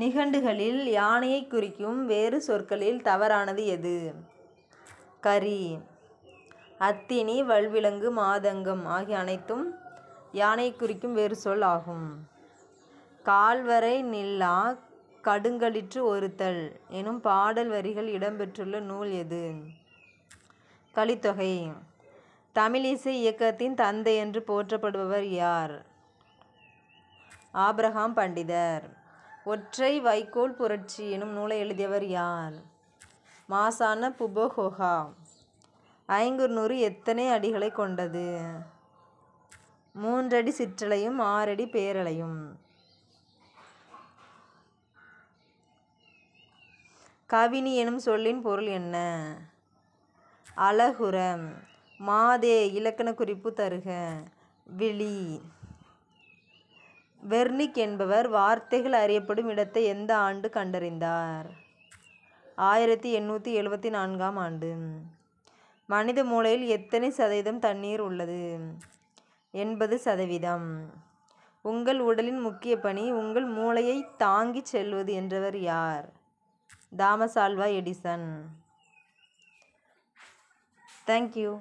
நிகண்டுகளில் யானையை குறிக்கும் வேறு சொற்களில் தவறானது எது கரி அத்தினி வல்விலங்கு மாதங்கம் ஆகிய அனைத்தும் யானை குறிக்கும் வேறு சொல் ஆகும் கால்வரை நில்லா கடுங்கலிற்று ஒருத்தல் எனும் பாடல் வரிகள் இடம்பெற்றுள்ள நூல் எது கலித்தொகை தமிழிசை இயக்கத்தின் தந்தை என்று போற்றப்படுபவர் யார் ஆப்ரஹாம் பண்டிதர் ஒற்றை வைக்கோல் புரட்சி எனும் நூலை எழுதியவர் யார் மாசான புபோஹோஹா ஐங்குறுநூறு எத்தனை அடிகளை கொண்டது மூன்றடி சிற்றலையும் ஆறடி பேரலையும் கவினி எனும் சொல்லின் பொருள் என்ன அழகுரம் மாதே இலக்கண குறிப்பு தருக விழி வெர்னிக் என்பவர் வார்த்தைகள் அறியப்படும் இடத்தை எந்த ஆண்டு கண்டறிந்தார் ஆயிரத்தி எண்ணூற்றி எழுபத்தி நான்காம் ஆண்டு மனித மூளையில் எத்தனை சதவீதம் தண்ணீர் உள்ளது எண்பது சதவீதம் உங்கள் உடலின் முக்கிய பணி உங்கள் மூளையை தாங்கி செல்வது என்றவர் யார் தாமசால்வா எடிசன் தேங்க்யூ